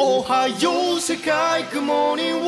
おはよう世界 Good Morning World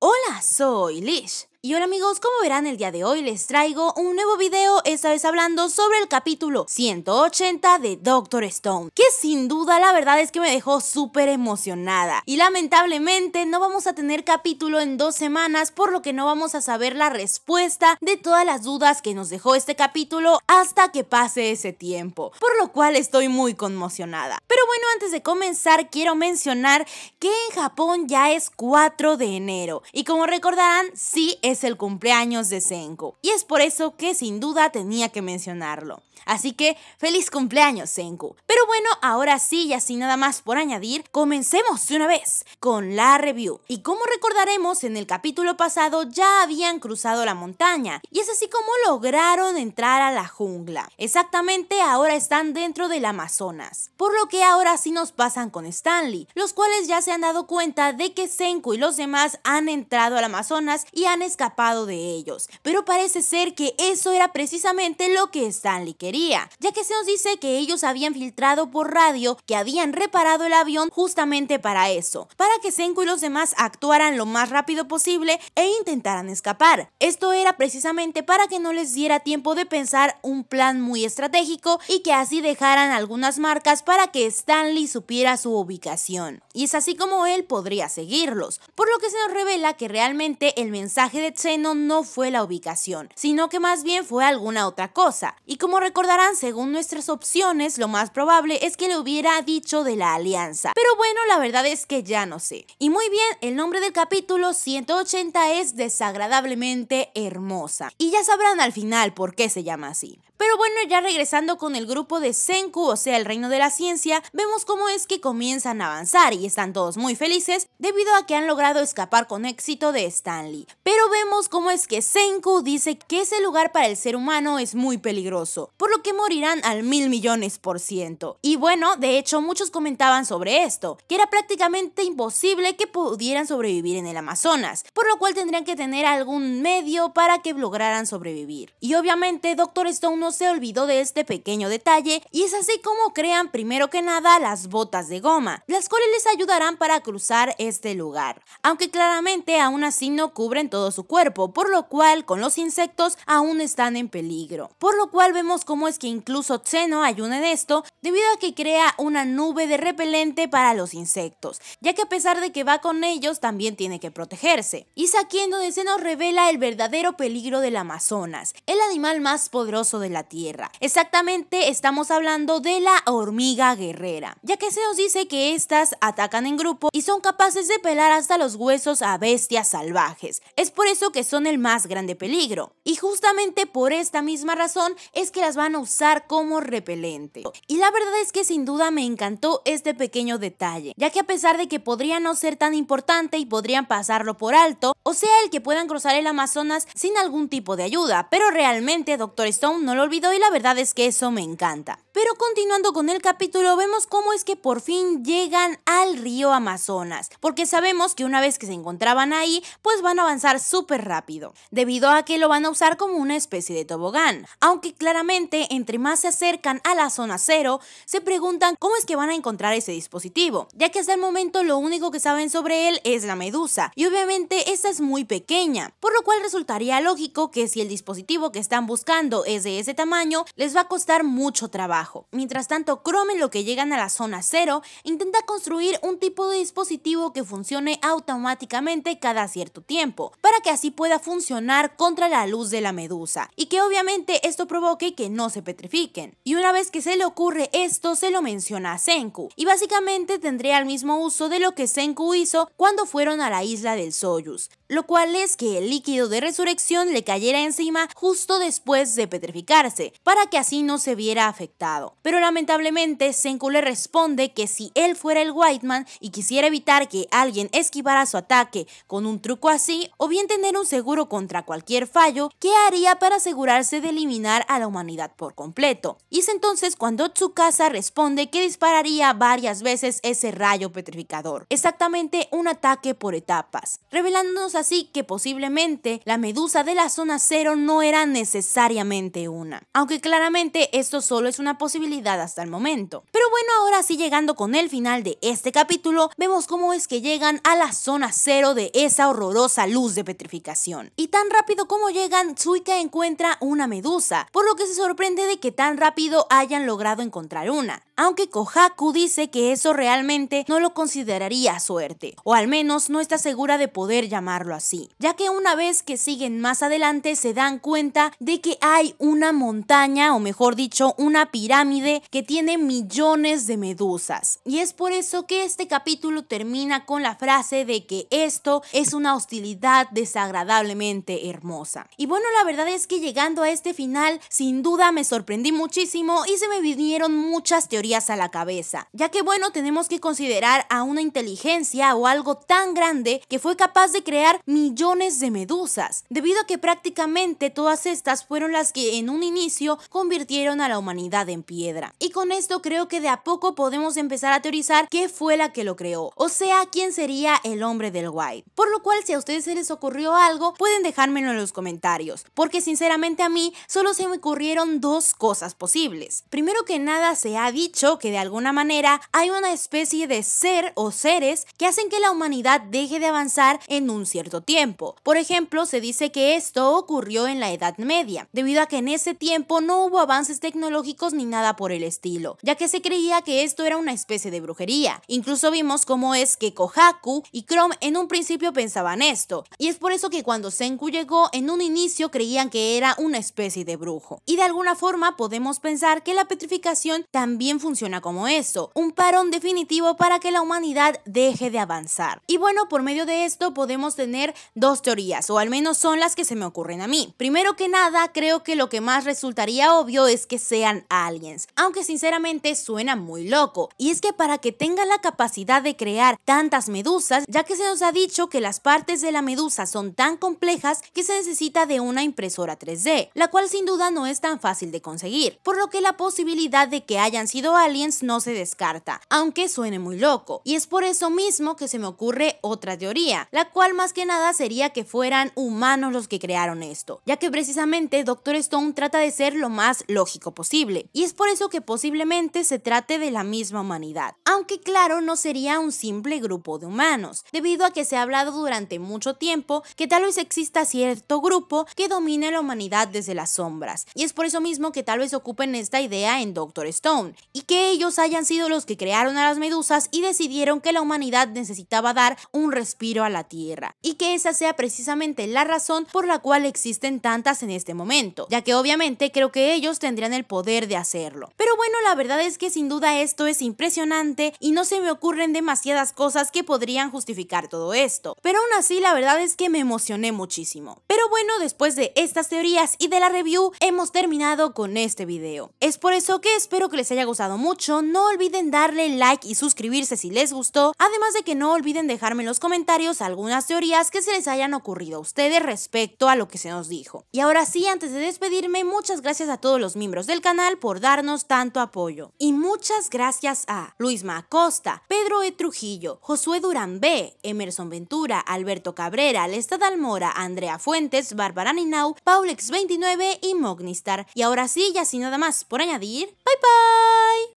Hola, soy Lish y hola amigos, como verán el día de hoy les traigo un nuevo video, esta vez hablando sobre el capítulo 180 de Doctor Stone, que sin duda la verdad es que me dejó súper emocionada. Y lamentablemente no vamos a tener capítulo en dos semanas, por lo que no vamos a saber la respuesta de todas las dudas que nos dejó este capítulo hasta que pase ese tiempo, por lo cual estoy muy conmocionada. Pero bueno, antes de comenzar quiero mencionar que en Japón ya es 4 de enero, y como recordarán, sí es el cumpleaños de Senko. Y es por eso que sin duda tenía que mencionarlo. Así que feliz cumpleaños, Senku. Pero bueno, ahora sí y así nada más por añadir, comencemos de una vez con la review. Y como recordaremos, en el capítulo pasado ya habían cruzado la montaña y es así como lograron entrar a la jungla. Exactamente ahora están dentro del Amazonas. Por lo que ahora sí nos pasan con Stanley, los cuales ya se han dado cuenta de que Senku y los demás han entrado al Amazonas y han escapado de ellos. Pero parece ser que eso era precisamente lo que Stanley quería ya que se nos dice que ellos habían filtrado por radio que habían reparado el avión justamente para eso, para que Senko y los demás actuaran lo más rápido posible e intentaran escapar. Esto era precisamente para que no les diera tiempo de pensar un plan muy estratégico y que así dejaran algunas marcas para que Stanley supiera su ubicación. Y es así como él podría seguirlos, por lo que se nos revela que realmente el mensaje de Xeno no fue la ubicación, sino que más bien fue alguna otra cosa. Y como recordarán, según nuestras opciones, lo más probable es que le hubiera dicho de la alianza. Pero bueno, la verdad es que ya no sé. Y muy bien, el nombre del capítulo 180 es Desagradablemente Hermosa. Y ya sabrán al final por qué se llama así. Pero bueno, ya regresando con el grupo de Senku, o sea, el reino de la ciencia, vemos cómo es que comienzan a avanzar y están todos muy felices debido a que han logrado escapar con éxito de Stanley. Pero vemos cómo es que Senku dice que ese lugar para el ser humano es muy peligroso, lo que morirán al mil millones por ciento. Y bueno, de hecho muchos comentaban sobre esto, que era prácticamente imposible que pudieran sobrevivir en el Amazonas, por lo cual tendrían que tener algún medio para que lograran sobrevivir. Y obviamente Doctor Stone no se olvidó de este pequeño detalle y es así como crean primero que nada las botas de goma, las cuales les ayudarán para cruzar este lugar. Aunque claramente aún así no cubren todo su cuerpo, por lo cual con los insectos aún están en peligro. Por lo cual vemos como es que incluso Zeno ayuna en esto debido a que crea una nube de repelente para los insectos, ya que a pesar de que va con ellos también tiene que protegerse. Y es aquí en donde se revela el verdadero peligro del Amazonas, el animal más poderoso de la Tierra. Exactamente estamos hablando de la hormiga guerrera, ya que se nos dice que estas atacan en grupo y son capaces de pelar hasta los huesos a bestias salvajes. Es por eso que son el más grande peligro. Y justamente por esta misma razón es que las van a usar como repelente. Y la verdad es que sin duda me encantó este pequeño detalle, ya que a pesar de que podría no ser tan importante y podrían pasarlo por alto, o sea el que puedan cruzar el Amazonas sin algún tipo de ayuda, pero realmente Doctor Stone no lo olvidó y la verdad es que eso me encanta. Pero continuando con el capítulo, vemos cómo es que por fin llegan al río Amazonas, porque sabemos que una vez que se encontraban ahí, pues van a avanzar súper rápido, debido a que lo van a usar como una especie de tobogán. Aunque claramente, entre más se acercan a la zona cero, se preguntan cómo es que van a encontrar ese dispositivo, ya que hasta el momento lo único que saben sobre él es la medusa, y obviamente esa es muy pequeña, por lo cual resultaría lógico que si el dispositivo que están buscando es de ese tamaño, les va a costar mucho trabajo. Mientras tanto, Chrome, en lo que llegan a la zona cero, intenta construir un tipo de dispositivo que funcione automáticamente cada cierto tiempo, para que así pueda funcionar contra la luz de la medusa, y que obviamente esto provoque que no se petrifiquen. Y una vez que se le ocurre esto, se lo menciona a Senku, y básicamente tendría el mismo uso de lo que Senku hizo cuando fueron a la isla del Soyuz, lo cual es que el líquido de resurrección le cayera encima justo después de petrificarse, para que así no se viera afectado. Pero lamentablemente, Senku le responde que si él fuera el Man y quisiera evitar que alguien esquivara su ataque con un truco así, o bien tener un seguro contra cualquier fallo, ¿qué haría para asegurarse de eliminar a la humanidad por completo? Y es entonces cuando Tsukasa responde que dispararía varias veces ese rayo petrificador, exactamente un ataque por etapas, revelándonos así que posiblemente la medusa de la zona cero no era necesariamente una. Aunque claramente esto solo es una posibilidad hasta el momento. Pero bueno, ahora sí llegando con el final de este capítulo, vemos cómo es que llegan a la zona cero de esa horrorosa luz de petrificación. Y tan rápido como llegan, Suika encuentra una medusa, por lo que se sorprende de que tan rápido hayan logrado encontrar una. Aunque Kohaku dice que eso realmente no lo consideraría suerte, o al menos no está segura de poder llamarlo así, ya que una vez que siguen más adelante se dan cuenta de que hay una montaña, o mejor dicho, una pirámide pirámide que tiene millones de medusas. Y es por eso que este capítulo termina con la frase de que esto es una hostilidad desagradablemente hermosa. Y bueno, la verdad es que llegando a este final, sin duda me sorprendí muchísimo y se me vinieron muchas teorías a la cabeza, ya que bueno, tenemos que considerar a una inteligencia o algo tan grande que fue capaz de crear millones de medusas, debido a que prácticamente todas estas fueron las que en un inicio convirtieron a la humanidad en piedra. Y con esto creo que de a poco podemos empezar a teorizar qué fue la que lo creó, o sea, quién sería el hombre del White. Por lo cual, si a ustedes se les ocurrió algo, pueden dejármelo en los comentarios, porque sinceramente a mí solo se me ocurrieron dos cosas posibles. Primero que nada, se ha dicho que de alguna manera hay una especie de ser o seres que hacen que la humanidad deje de avanzar en un cierto tiempo. Por ejemplo, se dice que esto ocurrió en la Edad Media, debido a que en ese tiempo no hubo avances tecnológicos ni nada por el estilo, ya que se creía que esto era una especie de brujería. Incluso vimos cómo es que Kohaku y Chrome en un principio pensaban esto, y es por eso que cuando Senku llegó, en un inicio creían que era una especie de brujo. Y de alguna forma podemos pensar que la petrificación también funciona como eso, un parón definitivo para que la humanidad deje de avanzar. Y bueno, por medio de esto podemos tener dos teorías, o al menos son las que se me ocurren a mí. Primero que nada, creo que lo que más resultaría obvio es que sean alguien aunque sinceramente suena muy loco. Y es que para que tenga la capacidad de crear tantas medusas, ya que se nos ha dicho que las partes de la medusa son tan complejas que se necesita de una impresora 3D, la cual sin duda no es tan fácil de conseguir, por lo que la posibilidad de que hayan sido aliens no se descarta, aunque suene muy loco. Y es por eso mismo que se me ocurre otra teoría, la cual más que nada sería que fueran humanos los que crearon esto, ya que precisamente Doctor Stone trata de ser lo más lógico posible. Y es es por eso que posiblemente se trate de la misma humanidad, aunque claro no sería un simple grupo de humanos, debido a que se ha hablado durante mucho tiempo que tal vez exista cierto grupo que domina la humanidad desde las sombras, y es por eso mismo que tal vez ocupen esta idea en Doctor Stone, y que ellos hayan sido los que crearon a las medusas y decidieron que la humanidad necesitaba dar un respiro a la Tierra, y que esa sea precisamente la razón por la cual existen tantas en este momento, ya que obviamente creo que ellos tendrían el poder de hacer hacerlo. Pero bueno, la verdad es que sin duda esto es impresionante y no se me ocurren demasiadas cosas que podrían justificar todo esto. Pero aún así, la verdad es que me emocioné muchísimo. Pero bueno, después de estas teorías y de la review, hemos terminado con este video. Es por eso que espero que les haya gustado mucho, no olviden darle like y suscribirse si les gustó, además de que no olviden dejarme en los comentarios algunas teorías que se les hayan ocurrido a ustedes respecto a lo que se nos dijo. Y ahora sí, antes de despedirme, muchas gracias a todos los miembros del canal por darnos tanto apoyo. Y muchas gracias a Luis Macosta, Pedro E. Trujillo, Josué Durán B., Emerson Ventura, Alberto Cabrera, Lesta Almora, Andrea Fuentes, Bárbara Ninau, Paulex29 y Mognistar. Y ahora sí, ya sin nada más por añadir, bye bye.